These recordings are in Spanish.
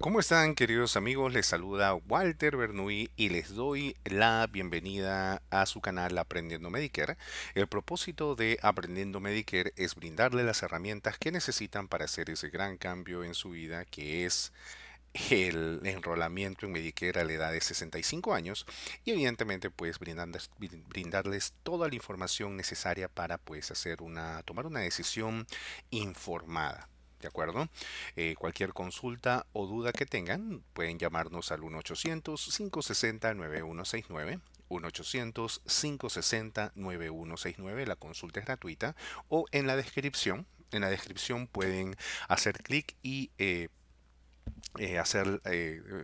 ¿Cómo están queridos amigos? Les saluda Walter Bernoulli y les doy la bienvenida a su canal Aprendiendo Medicare. El propósito de Aprendiendo Medicare es brindarle las herramientas que necesitan para hacer ese gran cambio en su vida que es el enrolamiento en Medicare a la edad de 65 años y evidentemente pues brindarles, brindarles toda la información necesaria para pues hacer una tomar una decisión informada. ¿De acuerdo? Eh, cualquier consulta o duda que tengan, pueden llamarnos al 1-800-560-9169. 1-800-560-9169, la consulta es gratuita o en la descripción, en la descripción pueden hacer clic y eh, eh, hacer,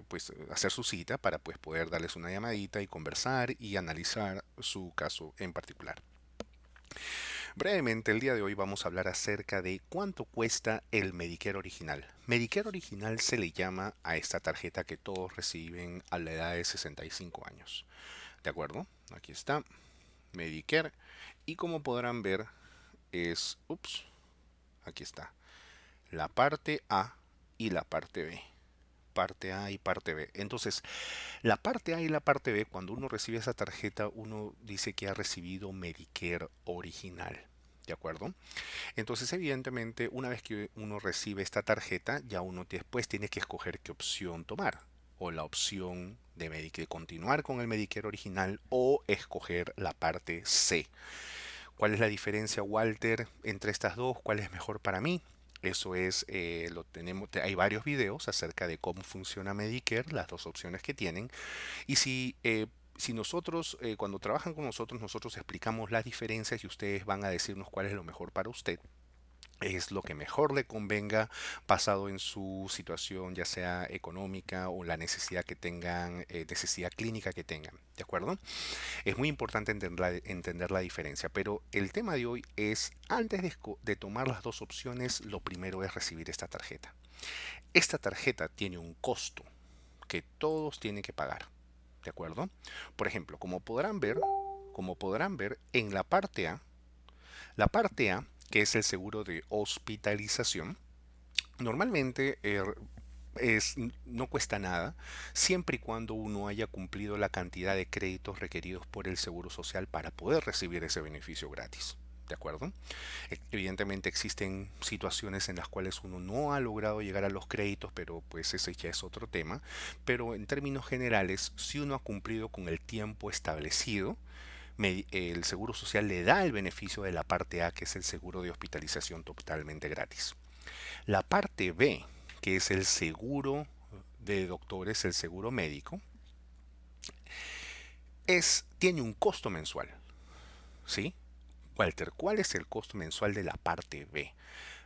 pues, hacer su cita para pues, poder darles una llamadita y conversar y analizar su caso en particular. Brevemente, el día de hoy vamos a hablar acerca de cuánto cuesta el Medicare original. Medicare original se le llama a esta tarjeta que todos reciben a la edad de 65 años. ¿De acuerdo? Aquí está. Medicare. Y como podrán ver, es... Ups. Aquí está. La parte A y la parte B parte A y parte B. Entonces, la parte A y la parte B, cuando uno recibe esa tarjeta, uno dice que ha recibido Medicare original. ¿de acuerdo? Entonces, evidentemente, una vez que uno recibe esta tarjeta, ya uno después tiene que escoger qué opción tomar, o la opción de, Medicare, continuar con el Medicare original o escoger la parte C. ¿Cuál es la diferencia, Walter, entre estas dos? ¿Cuál es mejor para mí? Eso es, eh, lo tenemos, hay varios videos acerca de cómo funciona Medicare, las dos opciones que tienen. Y si eh, si nosotros, eh, cuando trabajan con nosotros, nosotros explicamos las diferencias y ustedes van a decirnos cuál es lo mejor para usted es lo que mejor le convenga basado en su situación ya sea económica o la necesidad que tengan, eh, necesidad clínica que tengan, ¿de acuerdo? Es muy importante entender la, entender la diferencia, pero el tema de hoy es, antes de tomar las dos opciones, lo primero es recibir esta tarjeta. Esta tarjeta tiene un costo que todos tienen que pagar. ¿De acuerdo? Por ejemplo, como podrán ver, como podrán ver en la parte A, la parte A, que es el seguro de hospitalización, normalmente er, es, no cuesta nada, siempre y cuando uno haya cumplido la cantidad de créditos requeridos por el Seguro Social para poder recibir ese beneficio gratis. ¿de acuerdo? Eh, evidentemente existen situaciones en las cuales uno no ha logrado llegar a los créditos, pero pues ese ya es otro tema. Pero en términos generales, si uno ha cumplido con el tiempo establecido, el Seguro Social le da el beneficio de la parte A, que es el seguro de hospitalización totalmente gratis. La parte B, que es el seguro de doctores, el seguro médico, es, tiene un costo mensual. ¿Sí? Walter, ¿cuál es el costo mensual de la parte B?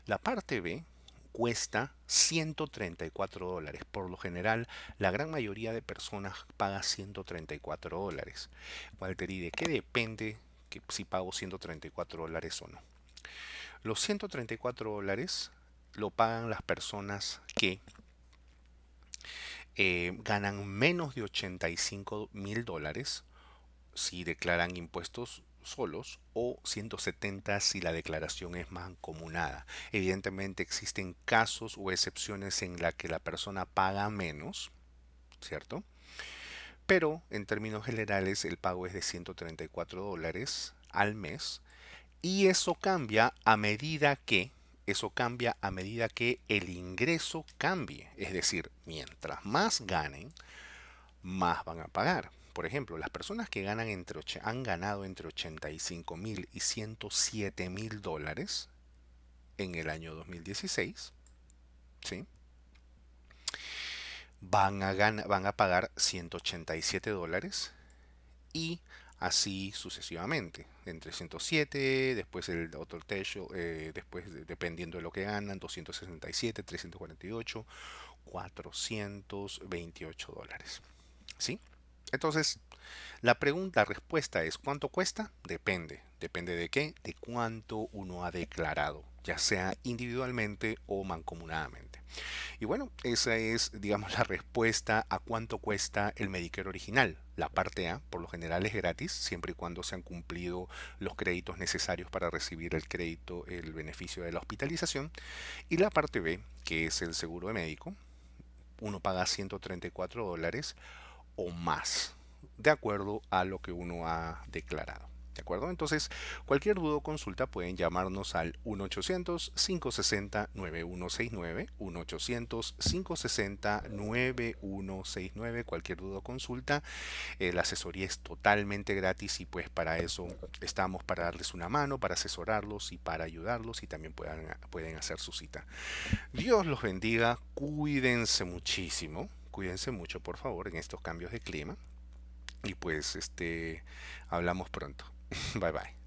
La parte B cuesta 134 dólares. Por lo general, la gran mayoría de personas paga 134 dólares. Walter, ¿y de qué depende que si pago 134 dólares o no? Los 134 dólares lo pagan las personas que eh, ganan menos de 85 mil dólares si declaran impuestos solos o 170 si la declaración es mancomunada. Evidentemente existen casos o excepciones en la que la persona paga menos, ¿cierto? Pero en términos generales el pago es de 134 dólares al mes y eso cambia a medida que eso cambia a medida que el ingreso cambie, es decir, mientras más ganen, más van a pagar por ejemplo, las personas que ganan entre, han ganado entre 85 mil y 107 mil dólares en el año 2016, ¿sí? Van a, van a pagar 187 dólares y así sucesivamente, entre 107, después el otro techo, eh, después dependiendo de lo que ganan, 267, 348, 428 dólares. ¿Sí? Entonces, la pregunta, respuesta es, ¿cuánto cuesta? Depende. Depende de qué, de cuánto uno ha declarado, ya sea individualmente o mancomunadamente. Y bueno, esa es, digamos, la respuesta a cuánto cuesta el Medicare original. La parte A, por lo general, es gratis, siempre y cuando se han cumplido los créditos necesarios para recibir el crédito, el beneficio de la hospitalización. Y la parte B, que es el seguro de médico, uno paga 134 dólares más, de acuerdo a lo que uno ha declarado. ¿De acuerdo? Entonces, cualquier duda o consulta pueden llamarnos al 1-800-560-9169, 1-800-560-9169, cualquier duda o consulta. Eh, la asesoría es totalmente gratis y pues para eso estamos, para darles una mano, para asesorarlos y para ayudarlos y también pueden hacer su cita. Dios los bendiga, cuídense muchísimo cuídense mucho por favor en estos cambios de clima y pues este hablamos pronto. bye bye.